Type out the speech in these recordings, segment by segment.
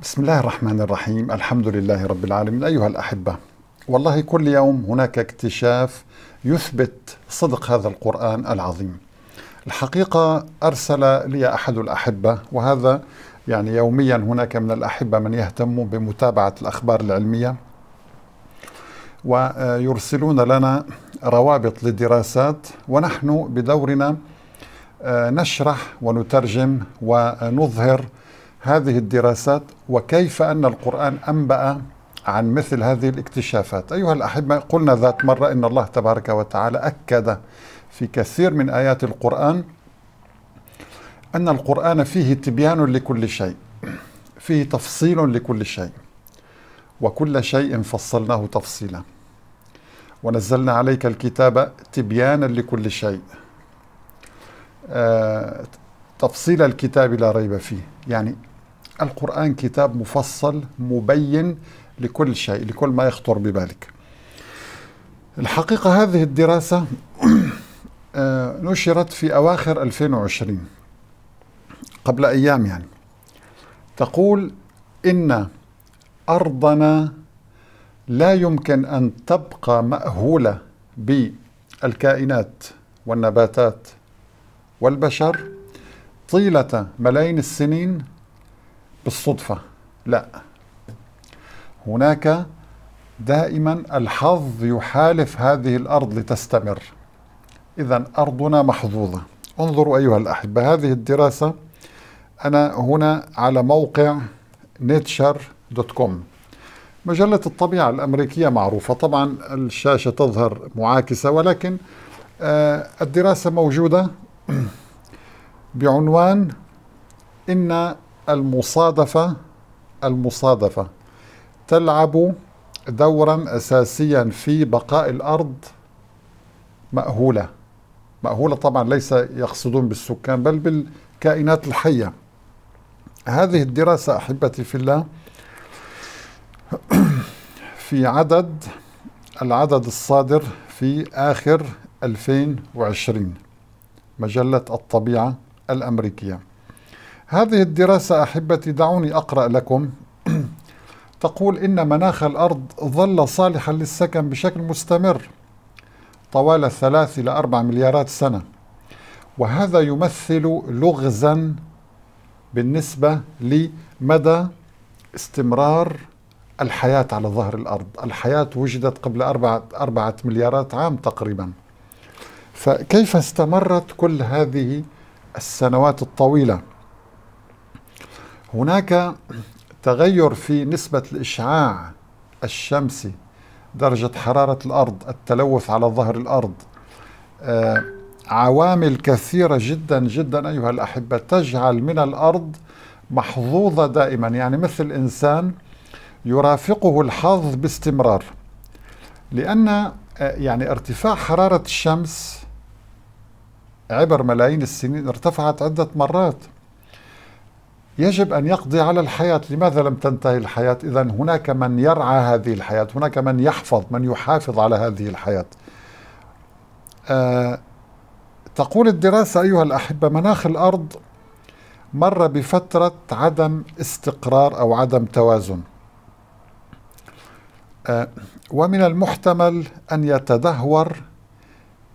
بسم الله الرحمن الرحيم الحمد لله رب العالمين أيها الأحبة والله كل يوم هناك اكتشاف يثبت صدق هذا القرآن العظيم الحقيقة أرسل لي أحد الأحبة وهذا يعني يوميا هناك من الأحبة من يهتم بمتابعة الأخبار العلمية ويرسلون لنا روابط للدراسات ونحن بدورنا آه، نشرح ونترجم ونظهر هذه الدراسات وكيف أن القرآن أنبأ عن مثل هذه الاكتشافات أيها الأحبة قلنا ذات مرة إن الله تبارك وتعالى أكد في كثير من آيات القرآن أن القرآن فيه تبيان لكل شيء فيه تفصيل لكل شيء وكل شيء فصلناه تفصيلا ونزلنا عليك الكتاب تبيانا لكل شيء آه، تفصيل الكتاب لا ريب فيه يعني القرآن كتاب مفصل مبين لكل شيء لكل ما يخطر ببالك الحقيقة هذه الدراسة آه، نشرت في أواخر 2020 قبل أيام يعني تقول إن أرضنا لا يمكن أن تبقى مأهولة بالكائنات والنباتات والبشر طيلة ملايين السنين بالصدفة لا هناك دائما الحظ يحالف هذه الأرض لتستمر إذا أرضنا محظوظة انظروا أيها الأحبة هذه الدراسة أنا هنا على موقع نيتشر دوت كوم مجلة الطبيعة الأمريكية معروفة طبعا الشاشة تظهر معاكسة ولكن آه، الدراسة موجودة بعنوان إن المصادفة المصادفة تلعب دورا أساسيا في بقاء الأرض مأهولة مأهولة طبعا ليس يقصدون بالسكان بل بالكائنات الحية هذه الدراسة أحبتي في الله في عدد العدد الصادر في آخر 2020 مجلة الطبيعة الأمريكية هذه الدراسة أحبتي دعوني أقرأ لكم تقول إن مناخ الأرض ظل صالحا للسكن بشكل مستمر طوال ثلاث إلى أربع مليارات سنة وهذا يمثل لغزا بالنسبة لمدى استمرار الحياة على ظهر الأرض الحياة وجدت قبل أربعة, أربعة مليارات عام تقريبا فكيف استمرت كل هذه السنوات الطويله هناك تغير في نسبة الإشعاع الشمسي درجة حرارة الأرض التلوث على ظهر الأرض آه، عوامل كثيرة جدا جدا أيها الأحبة تجعل من الأرض محظوظة دائما يعني مثل إنسان يرافقه الحظ باستمرار لأن آه، يعني ارتفاع حرارة الشمس عبر ملايين السنين ارتفعت عدة مرات يجب أن يقضي على الحياة لماذا لم تنتهي الحياة إذا هناك من يرعى هذه الحياة هناك من يحفظ من يحافظ على هذه الحياة آه تقول الدراسة أيها الأحبة مناخ الأرض مر بفترة عدم استقرار أو عدم توازن آه ومن المحتمل أن يتدهور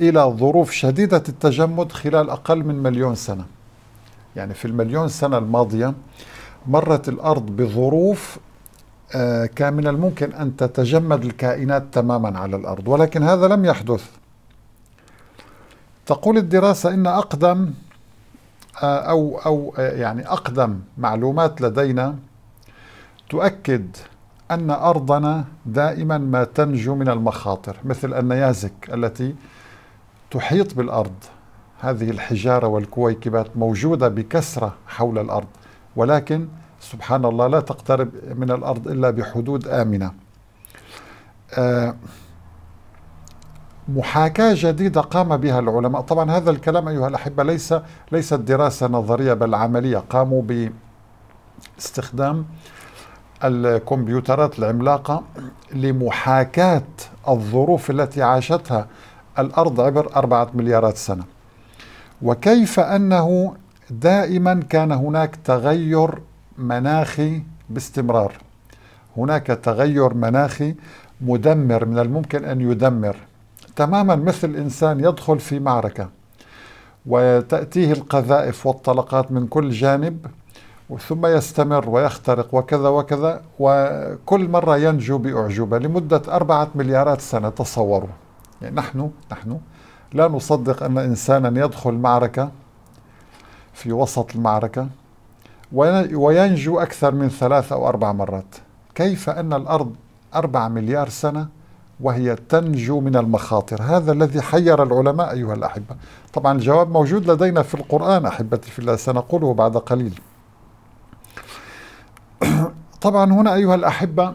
إلى ظروف شديدة التجمد خلال أقل من مليون سنة يعني في المليون سنة الماضية مرت الأرض بظروف آه، كان من الممكن أن تتجمد الكائنات تماما على الأرض ولكن هذا لم يحدث تقول الدراسة إن أقدم آه، أو أو آه، يعني أقدم معلومات لدينا تؤكد أن أرضنا دائما ما تنجو من المخاطر مثل النيازك التي تحيط بالأرض هذه الحجارة والكويكبات موجودة بكثرة حول الأرض ولكن سبحان الله لا تقترب من الأرض إلا بحدود آمنة آه، محاكاة جديدة قام بها العلماء طبعا هذا الكلام أيها الأحبة ليس ليست دراسة نظرية بل عملية قاموا باستخدام الكمبيوترات العملاقة لمحاكاة الظروف التي عاشتها الأرض عبر أربعة مليارات سنة وكيف أنه دائما كان هناك تغير مناخي باستمرار هناك تغير مناخي مدمر من الممكن أن يدمر تماما مثل إنسان يدخل في معركة وتأتيه القذائف والطلقات من كل جانب ثم يستمر ويخترق وكذا وكذا وكل مرة ينجو بأعجوبة لمدة أربعة مليارات سنة تصوروا يعني نحن نحن لا نصدق أن إنسانا يدخل معركة في وسط المعركة وينجو أكثر من ثلاث أو أربع مرات كيف أن الأرض أربع مليار سنة وهي تنجو من المخاطر هذا الذي حير العلماء أيها الأحبة طبعا الجواب موجود لدينا في القرآن أحبتي في الله سنقوله بعد قليل طبعا هنا أيها الأحبة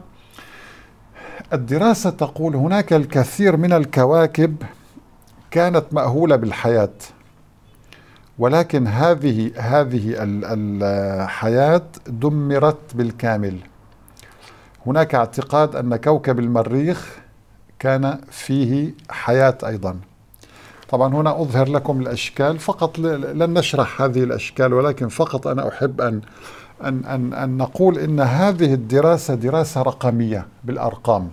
الدراسة تقول هناك الكثير من الكواكب كانت مأهولة بالحياة ولكن هذه هذه الحياة دمرت بالكامل هناك اعتقاد أن كوكب المريخ كان فيه حياة أيضا طبعا هنا أظهر لكم الأشكال فقط لن نشرح هذه الأشكال ولكن فقط أنا أحب أن أن, أن, أن نقول إن هذه الدراسة دراسة رقمية بالأرقام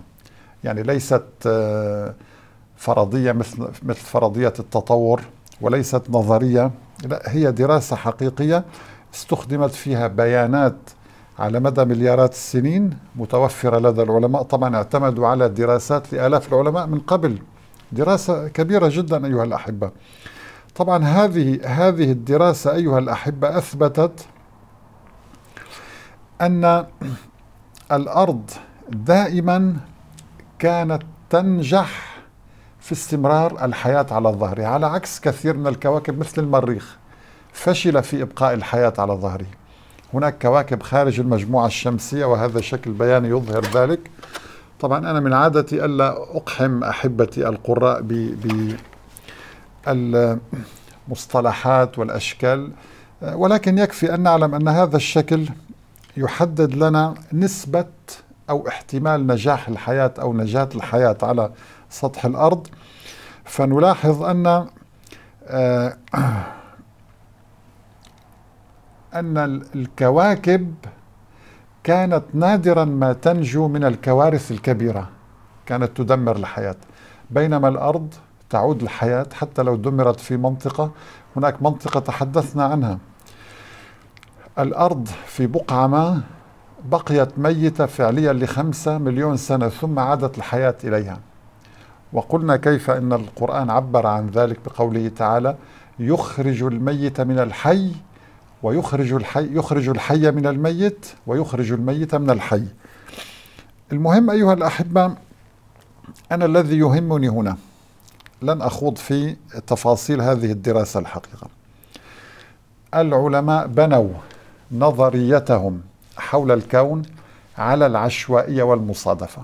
يعني ليست آه فرضية مثل, مثل فرضية التطور وليست نظرية لا هي دراسة حقيقية استخدمت فيها بيانات على مدى مليارات السنين متوفرة لدى العلماء طبعا اعتمدوا على دراسات لآلاف العلماء من قبل دراسة كبيرة جدا أيها الأحبة طبعا هذه هذه الدراسة أيها الأحبة أثبتت أن الأرض دائما كانت تنجح في استمرار الحياة على ظهره يعني على عكس كثير من الكواكب مثل المريخ فشل في إبقاء الحياة على ظهره هناك كواكب خارج المجموعة الشمسية وهذا شكل بياني يظهر ذلك طبعا أنا من عادتي ألا أقحم أحبتي القراء بالمصطلحات والأشكال ولكن يكفي أن نعلم أن هذا الشكل يحدد لنا نسبة أو احتمال نجاح الحياة أو نجاة الحياة على سطح الأرض فنلاحظ أن آه، أن الكواكب كانت نادرا ما تنجو من الكوارث الكبيرة كانت تدمر الحياة بينما الأرض تعود الحياة حتى لو دمرت في منطقة هناك منطقة تحدثنا عنها الأرض في بقعة ما بقيت ميتة فعليا لخمسة مليون سنة ثم عادت الحياة إليها وقلنا كيف أن القرآن عبر عن ذلك بقوله تعالى يخرج الميت من الحي ويخرج الحي يخرج الحي من الميت ويخرج الميت من الحي المهم أيها الأحبة أنا الذي يهمني هنا لن أخوض في تفاصيل هذه الدراسة الحقيقة العلماء بنوا نظريتهم حول الكون على العشوائية والمصادفة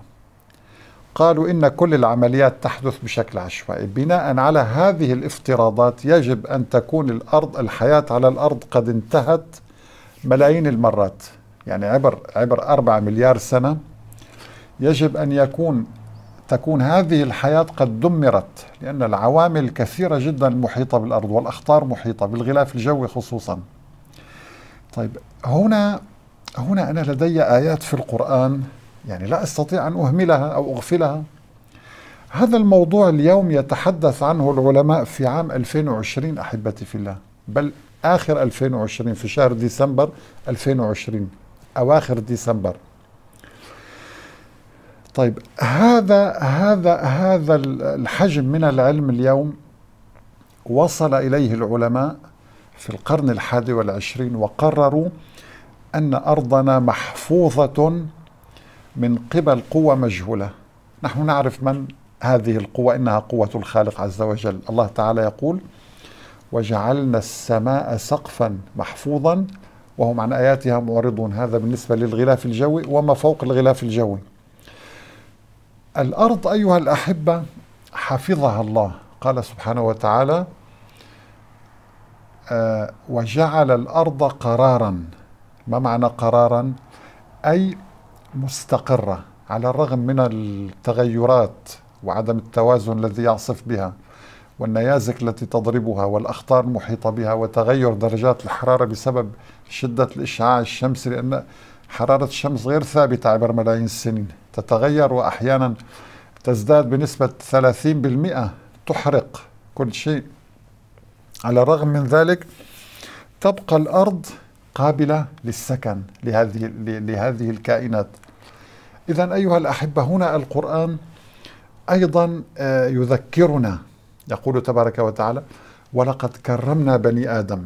قالوا إن كل العمليات تحدث بشكل عشوائي بناء على هذه الافتراضات يجب أن تكون الأرض الحياة على الأرض قد انتهت ملايين المرات يعني عبر عبر 4 مليار سنة يجب أن يكون تكون هذه الحياة قد دمرت لأن العوامل كثيرة جدا محيطة بالأرض والأخطار محيطة بالغلاف الجوي خصوصا طيب هنا هنا أنا لدي آيات في القرآن يعني لا أستطيع أن أهملها أو أغفلها هذا الموضوع اليوم يتحدث عنه العلماء في عام 2020 أحبتي في الله بل آخر 2020 في شهر ديسمبر 2020 أواخر ديسمبر طيب هذا هذا هذا الحجم من العلم اليوم وصل إليه العلماء في القرن الحادي والعشرين وقرروا أن أرضنا محفوظة من قبل قوة مجهولة نحن نعرف من هذه القوة إنها قوة الخالق عز وجل الله تعالى يقول وجعلنا السماء سقفا محفوظا وهم عن آياتها معرضون هذا بالنسبة للغلاف الجوي وما فوق الغلاف الجوي الأرض أيها الأحبة حفظها الله قال سبحانه وتعالى آه، وجعل الأرض قرارا ما معنى قرارا أي مستقرة على الرغم من التغيرات وعدم التوازن الذي يعصف بها والنيازك التي تضربها والأخطار المحيطة بها وتغير درجات الحرارة بسبب شدة الإشعاع الشمسي لأن حرارة الشمس غير ثابتة عبر ملايين السنين تتغير وأحيانا تزداد بنسبة 30% تحرق كل شيء على الرغم من ذلك تبقى الأرض قابلة للسكن لهذه لهذه الكائنات. إذا أيها الأحبة هنا القرآن أيضا آه، يذكرنا يقول تبارك وتعالى: ولقد كرمنا بني آدم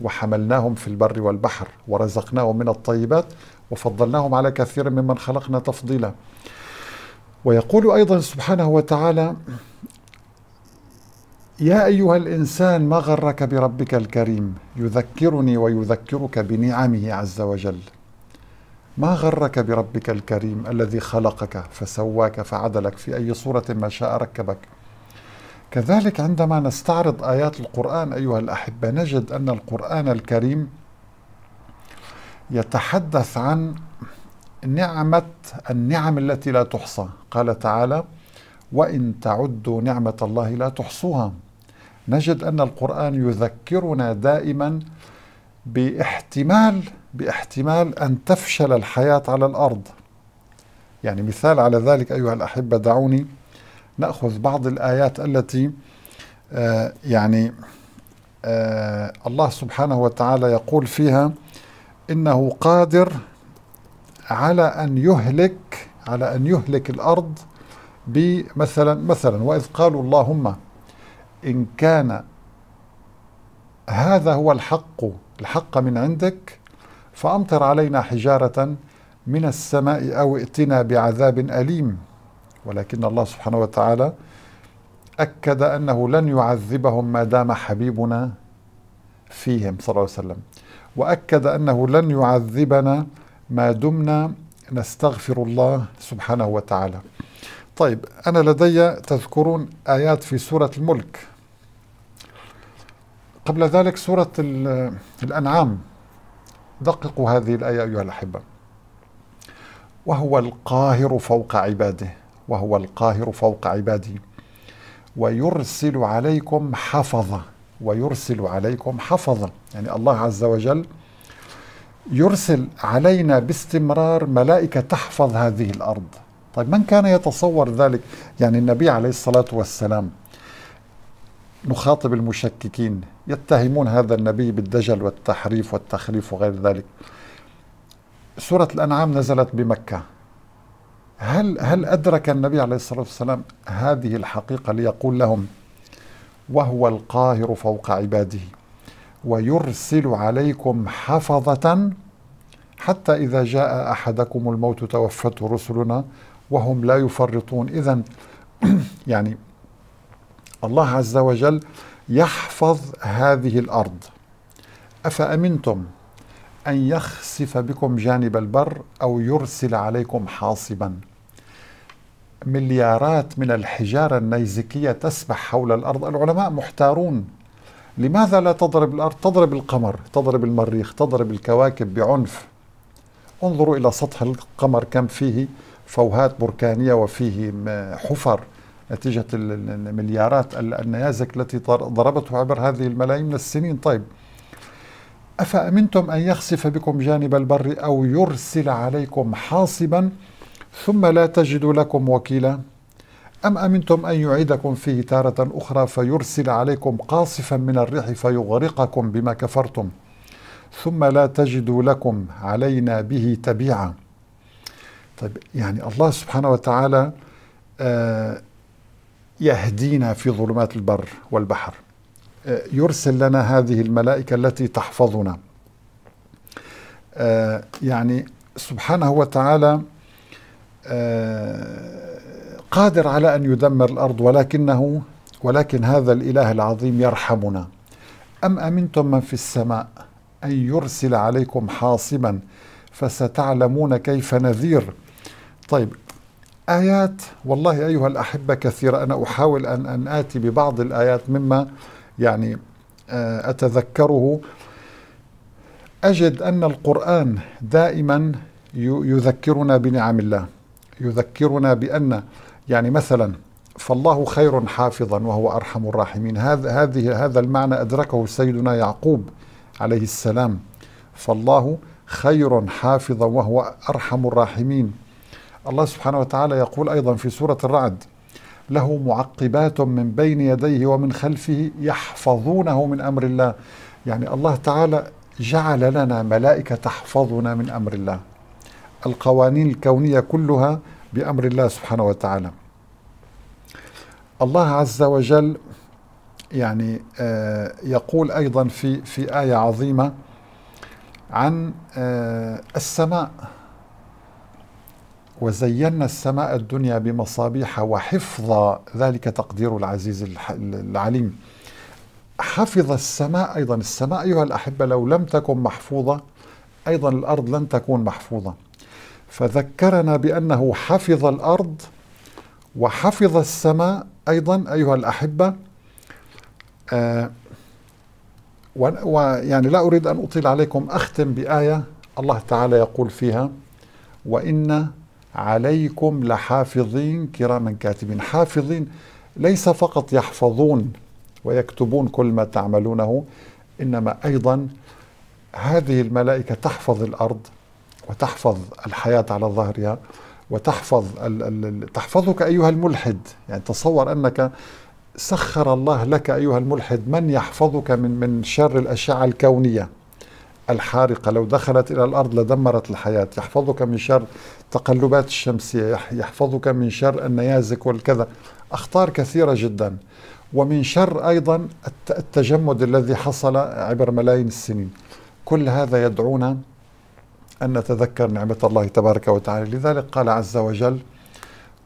وحملناهم في البر والبحر ورزقناهم من الطيبات وفضلناهم على كثير ممن خلقنا تفضيلا. ويقول أيضا سبحانه وتعالى يا أيها الإنسان ما غرك بربك الكريم يذكرني ويذكرك بنعمه عز وجل ما غرك بربك الكريم الذي خلقك فسواك فعدلك في أي صورة ما شاء ركبك كذلك عندما نستعرض آيات القرآن أيها الأحبة نجد أن القرآن الكريم يتحدث عن نعمة النعم التي لا تحصى قال تعالى وإن تعدوا نعمة الله لا تحصوها نجد أن القرآن يذكرنا دائما باحتمال باحتمال أن تفشل الحياة على الأرض يعني مثال على ذلك أيها الأحبة دعوني نأخذ بعض الآيات التي آه يعني آه الله سبحانه وتعالى يقول فيها إنه قادر على أن يهلك على أن يهلك الأرض بمثلا مثلا وإذ قالوا اللهم إن كان هذا هو الحق الحق من عندك فأمطر علينا حجارة من السماء أو ائتنا بعذاب أليم ولكن الله سبحانه وتعالى أكد أنه لن يعذبهم ما دام حبيبنا فيهم صلى الله عليه وسلم وأكد أنه لن يعذبنا ما دمنا نستغفر الله سبحانه وتعالى طيب أنا لدي تذكرون آيات في سورة الملك قبل ذلك سورة الأنعام دققوا هذه الآية أيها الأحبة وهو القاهر فوق عباده وهو القاهر فوق عباده ويرسل عليكم حفظة ويرسل عليكم حفظة يعني الله عز وجل يرسل علينا باستمرار ملائكة تحفظ هذه الأرض طيب من كان يتصور ذلك يعني النبي عليه الصلاة والسلام نخاطب المشككين يتهمون هذا النبي بالدجل والتحريف والتخريف وغير ذلك سورة الأنعام نزلت بمكة هل هل أدرك النبي عليه الصلاة والسلام هذه الحقيقة ليقول لهم وهو القاهر فوق عباده ويرسل عليكم حفظة حتى إذا جاء أحدكم الموت توفته رسلنا وهم لا يفرطون إذا يعني الله عز وجل يحفظ هذه الأرض أفأمنتم أن يخسف بكم جانب البر أو يرسل عليكم حاصبا مليارات من الحجارة النيزكية تسبح حول الأرض العلماء محتارون لماذا لا تضرب الأرض تضرب القمر تضرب المريخ تضرب الكواكب بعنف انظروا إلى سطح القمر كم فيه فوهات بركانية وفيه حفر نتيجة المليارات النيازك التي ضربته عبر هذه الملايين من السنين طيب أفأمنتم أن يخسف بكم جانب البر أو يرسل عليكم حاصبا ثم لا تجدوا لكم وكيلا أم أمنتم أن يعيدكم فيه تارة أخرى فيرسل عليكم قاصفا من الريح فيغرقكم بما كفرتم ثم لا تجدوا لكم علينا به تبيعا طيب يعني الله سبحانه وتعالى آه، يهدينا في ظلمات البر والبحر آه، يرسل لنا هذه الملائكة التي تحفظنا آه، يعني سبحانه وتعالى قادر على أن يدمر الأرض ولكنه ولكن هذا الإله العظيم يرحمنا أم أمنتم من في السماء أن يرسل عليكم حاصبا فستعلمون كيف نذير طيب آيات والله أيها الأحبة كثيرة أنا أحاول أن, أن آتي ببعض الآيات مما يعني آه، أتذكره أجد أن القرآن دائما يذكرنا بنعم الله يذكرنا بأن يعني مثلا فالله خير حافظا وهو أرحم الراحمين هذا هذه هذا المعنى أدركه سيدنا يعقوب عليه السلام فالله خير حافظا وهو أرحم الراحمين الله سبحانه وتعالى يقول أيضا في سورة الرعد له معقبات من بين يديه ومن خلفه يحفظونه من أمر الله يعني الله تعالى جعل لنا ملائكة تحفظنا من أمر الله القوانين الكونية كلها بأمر الله سبحانه وتعالى الله عز وجل يعني آه، يقول أيضا في في آية عظيمة عن آه، السماء وزينا السماء الدنيا بمصابيح وحفظا ذلك تقدير العزيز العليم حفظ السماء أيضا السماء أيها الأحبة لو لم تكن محفوظة أيضا الأرض لن تكون محفوظة فذكرنا بأنه حفظ الأرض وحفظ السماء أيضا أيها الأحبة آه، ويعني لا أريد أن أطيل عليكم أختم بآية الله تعالى يقول فيها وإن عليكم لحافظين كراما كاتبين حافظين ليس فقط يحفظون ويكتبون كل ما تعملونه انما ايضا هذه الملائكه تحفظ الارض وتحفظ الحياه على ظهرها وتحفظ تحفظك ايها الملحد يعني تصور انك سخر الله لك ايها الملحد من يحفظك من من شر الاشعه الكونيه الحارقة لو دخلت إلى الأرض لدمرت الحياة يحفظك من شر تقلبات الشمسية يحفظك من شر النيازك والكذا أخطار كثيرة جدا ومن شر أيضا التجمد الذي حصل عبر ملايين السنين كل هذا يدعونا أن نتذكر نعمة الله تبارك وتعالى لذلك قال عز وجل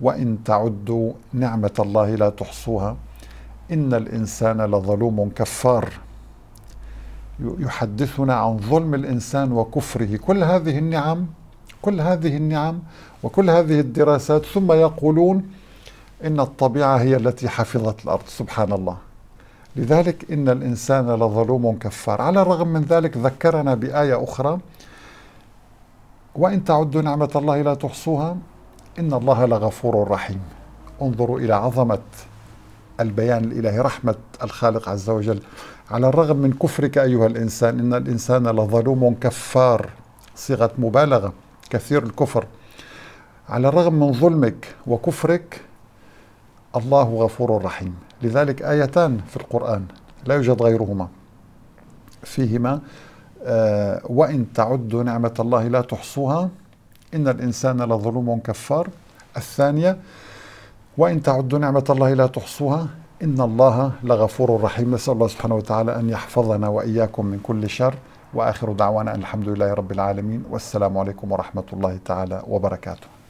وإن تعدوا نعمة الله لا تحصوها إن الإنسان لظلوم كفار يحدثنا عن ظلم الانسان وكفره كل هذه النعم كل هذه النعم وكل هذه الدراسات ثم يقولون ان الطبيعه هي التي حفظت الارض سبحان الله لذلك ان الانسان لظلوم كفار على الرغم من ذلك ذكرنا بايه اخرى وان تعدوا نعمه الله لا تحصوها ان الله لغفور رحيم انظروا الى عظمه البيان الإلهي رحمة الخالق عز وجل على الرغم من كفرك أيها الإنسان إن الإنسان لظلوم كفار صيغة مبالغة كثير الكفر على الرغم من ظلمك وكفرك الله غفور رحيم لذلك آيتان في القرآن لا يوجد غيرهما فيهما آه وإن تعدوا نعمة الله لا تحصوها إن الإنسان لظلوم كفار الثانية وإن تعدوا نعمة الله لا تحصوها إن الله لغفور رحيم نسأل الله سبحانه وتعالى أن يحفظنا وإياكم من كل شر وآخر دعوانا أن الحمد لله رب العالمين والسلام عليكم ورحمة الله تعالى وبركاته